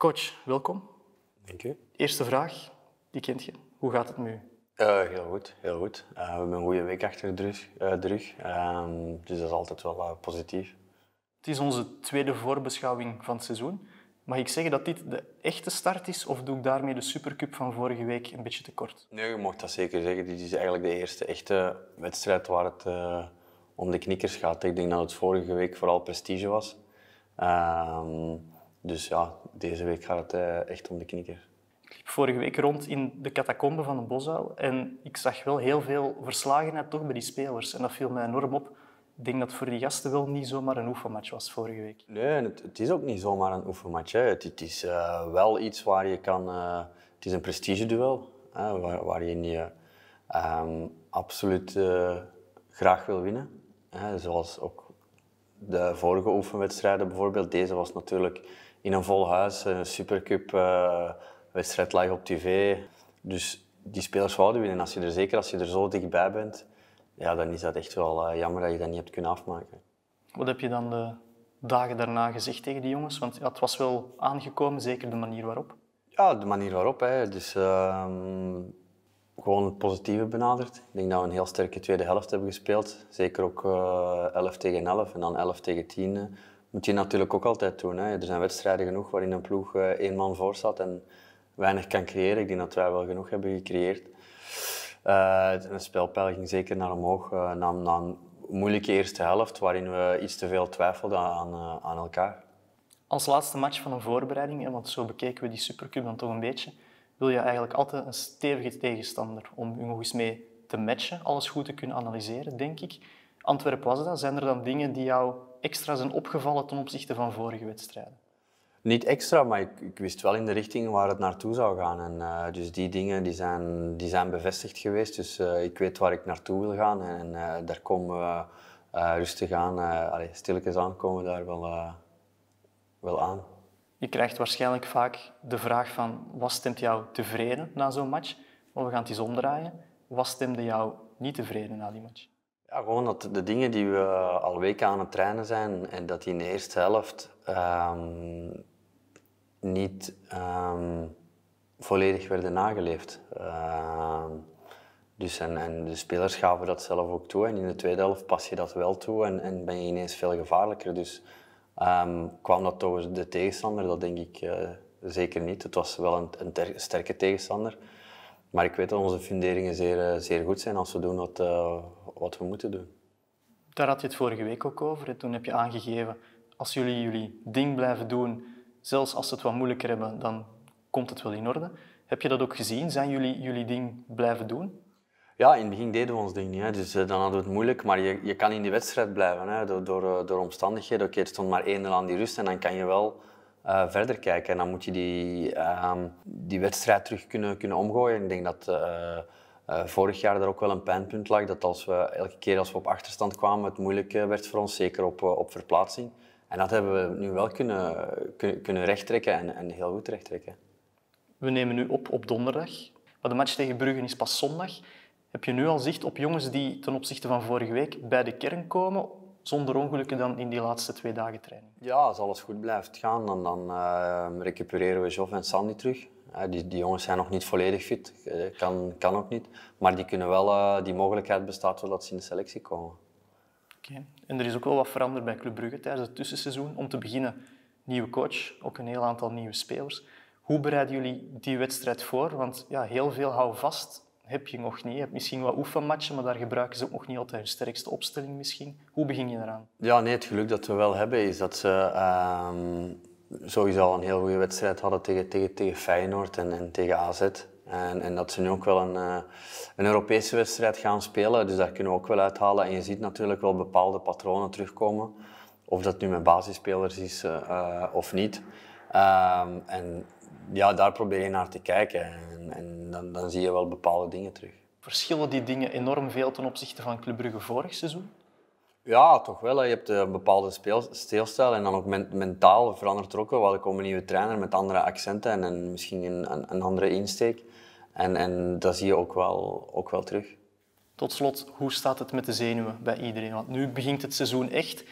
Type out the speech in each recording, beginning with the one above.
Coach, welkom. Dank u. Eerste vraag, die kent je. Hoe gaat het nu? Uh, eh, heel goed, heel goed. Eh, we hebben een goede week achter de rug. Eh, ehm, dus dat is altijd wel positief. Het is onze tweede voorbeschouwing van het seizoen. Mag ik zeggen dat dit de echte start is of doe ik daarmee de Supercup van vorige week een beetje te kort? Nee, je mocht dat zeker zeggen. Dit is eigenlijk de eerste echte wedstrijd waar het om de knikkers gaat. Ik denk dat het vorige week vooral prestige was. Ehm dus ja, deze week gaat het eh, echt om de knikker. Ik liep vorige week rond in de catacombe van de Bosuil en ik zag wel heel veel verslagenheid toch bij die spelers. En dat viel mij enorm op. Ik denk dat voor die gasten wel niet zomaar een oefenmatch was vorige week. Nee, het, het is ook niet zomaar een oefenmatch. Hè. Het, is eh, wel iets waar je kan... Eh, het is een prestigeduel hè, waar, waar je niet, ehm, absoluut graag wil winnen. Hè. Zoals ook de vorige oefenwedstrijden bijvoorbeeld. Deze was natuurlijk in een vol huis. Eh, een Supercup-wedstrijd eh, live op tv. Dus die spelers wouden winnen. Als je er, zeker als je er zo dichtbij bent, ja, dan is dat echt wel eh, jammer dat je dat niet hebt kunnen afmaken. Wat heb je dan de dagen daarna gezegd tegen die jongens? Want ja, het was wel aangekomen, zeker de manier waarop. Ja, de manier waarop. Hè. Dus ehm, gewoon het positieve benaderd. Ik denk dat we een heel sterke tweede helft hebben gespeeld. Zeker ook uh, 11 tegen 11 en dan 11 tegen 10 moet je natuurlijk ook altijd doen. Hè. Er zijn wedstrijden genoeg waarin een ploeg uh, één man voor staat en weinig kan creëren. Ik denk dat wij wel genoeg hebben gecreëerd. Uh, een spelpeil ging zeker naar omhoog eh, na, een moeilijke eerste helft, waarin we iets te veel twijfelden aan, aan elkaar. Als laatste match van een voorbereiding, want zo bekeken we die Supercup dan toch een beetje, wil je eigenlijk altijd een stevige tegenstander om je nog eens mee te matchen, alles goed te kunnen analyseren, denk ik. Antwerpen was dat. Zijn er dan dingen die jou extra zijn opgevallen ten opzichte van vorige wedstrijden? Niet extra, maar ik, ik wist wel in de richting waar het naartoe zou gaan. En, eh, dus die dingen die zijn, die zijn bevestigd geweest. Dus eh, ik weet waar ik naartoe wil gaan. En eh, daar komen we rustig aan. Allee, stilletjes aan komen we daar wel, wel aan. Je krijgt waarschijnlijk vaak de vraag van wat stemt jou tevreden na zo'n match? Maar we gaan het eens omdraaien. Wat stemde jou niet tevreden na die match? Ja, gewoon dat de dingen die we al weken aan het trainen zijn en dat die in de eerste helft ehm, niet ehm, volledig werden nageleefd. Ehm, dus en, en, de spelers gaven dat zelf ook toe en in de tweede helft pas je dat wel toe en, en ben je ineens veel gevaarlijker. Dus kwam dat door de tegenstander? Dat denk ik eh, zeker niet. Het was wel een, een sterke tegenstander. Maar ik weet dat onze funderingen zeer, eh, zeer goed zijn als we doen wat, eh, wat we moeten doen. Daar had je het vorige week ook over. Toen heb je aangegeven, als jullie jullie ding blijven doen, zelfs als ze het wat moeilijker hebben, dan komt het wel in orde. Heb je dat ook gezien? Zijn jullie jullie ding blijven doen? Ja, in het begin deden we ons ding niet. Hè. Dus eh, dan hadden we het moeilijk. Maar je, je kan in die wedstrijd blijven. Hè. Door, door, omstandigheden. Oké, okay, stond maar één aan die rust. En dan kan je wel eh, verder kijken. En dan moet je die, ehm, die wedstrijd terug kunnen, kunnen omgooien. Ik denk dat eh, eh, vorig jaar er ook wel een pijnpunt lag. Dat als we elke keer als we op achterstand kwamen, het moeilijk werd voor ons, zeker op, op verplaatsing. En dat hebben we nu wel kunnen, kunnen, kunnen rechttrekken en, en heel goed rechttrekken. We nemen nu op op donderdag. Maar de match tegen Bruggen is pas zondag. Heb je nu al zicht op jongens die ten opzichte van vorige week bij de kern komen? zonder ongelukken dan in die laatste twee dagen training. Ja, als alles goed blijft gaan, dan, dan eh, recupereren we Joff en Sandy terug. Eh, die, die, jongens zijn nog niet volledig fit, uh, kan, kan ook niet. Maar die kunnen wel, die mogelijkheid bestaat wel dat ze in de selectie komen. Oké, en er is ook wel wat veranderd bij Club Brugge tijdens het tussenseizoen. Om te beginnen, nieuwe coach, ook een heel aantal nieuwe spelers. Hoe bereiden jullie die wedstrijd voor? Want ja, heel veel hou vast heb je nog niet. Je hebt misschien wat oefenmatchen, maar daar gebruiken ze ook nog niet altijd hun sterkste opstelling misschien. Hoe begin je eraan? Ja, nee, het geluk dat we wel hebben is dat ze ehm, sowieso al een heel goede wedstrijd hadden tegen, tegen, tegen Feyenoord en, en tegen AZ. En, en, dat ze nu ook wel een, eh, een Europese wedstrijd gaan spelen, dus daar kunnen we ook wel uithalen. En je ziet natuurlijk wel bepaalde patronen terugkomen, of dat nu met basisspelers is eh, eh, of niet. Ehm, en ja, daar probeer je naar te kijken en, en dan, dan, zie je wel bepaalde dingen terug. Verschillen die dingen enorm veel ten opzichte van Club Brugge vorig seizoen? Ja, toch wel. Hè. Je hebt eh, een bepaalde speelstijl en dan ook mentaal verandert er ook wel. Er een nieuwe trainer met andere accenten en, misschien een, een, andere insteek. En, en dat zie je ook wel, ook wel terug. Tot slot, hoe staat het met de zenuwen bij iedereen? Want nu begint het seizoen echt. Ik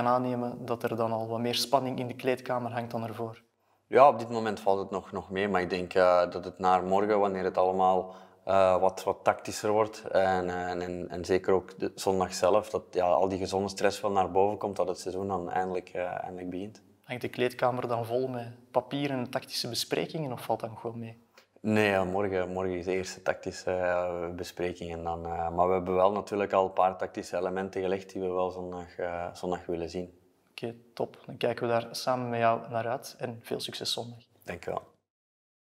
kan aannemen dat er dan al wat meer spanning in de kleedkamer hangt dan ervoor. Ja, op dit moment valt het nog, nog mee, maar ik denk eh, dat het naar morgen, wanneer het allemaal eh, wat, wat tactischer wordt en, en, en, zeker ook de zondag zelf, dat ja, al die gezonde stress wel naar boven komt, dat het seizoen dan eindelijk, eh, eindelijk begint. Hangt de kleedkamer dan vol met papieren en tactische besprekingen of valt dat nog wel mee? Nee, morgen, morgen is de eerste tactische bespreking. dan, maar we hebben wel natuurlijk al een paar tactische elementen gelegd die we wel zondag, zondag willen zien. Oké, top. Dan kijken we daar samen met jou naar uit en veel succes zondag. Dank je wel.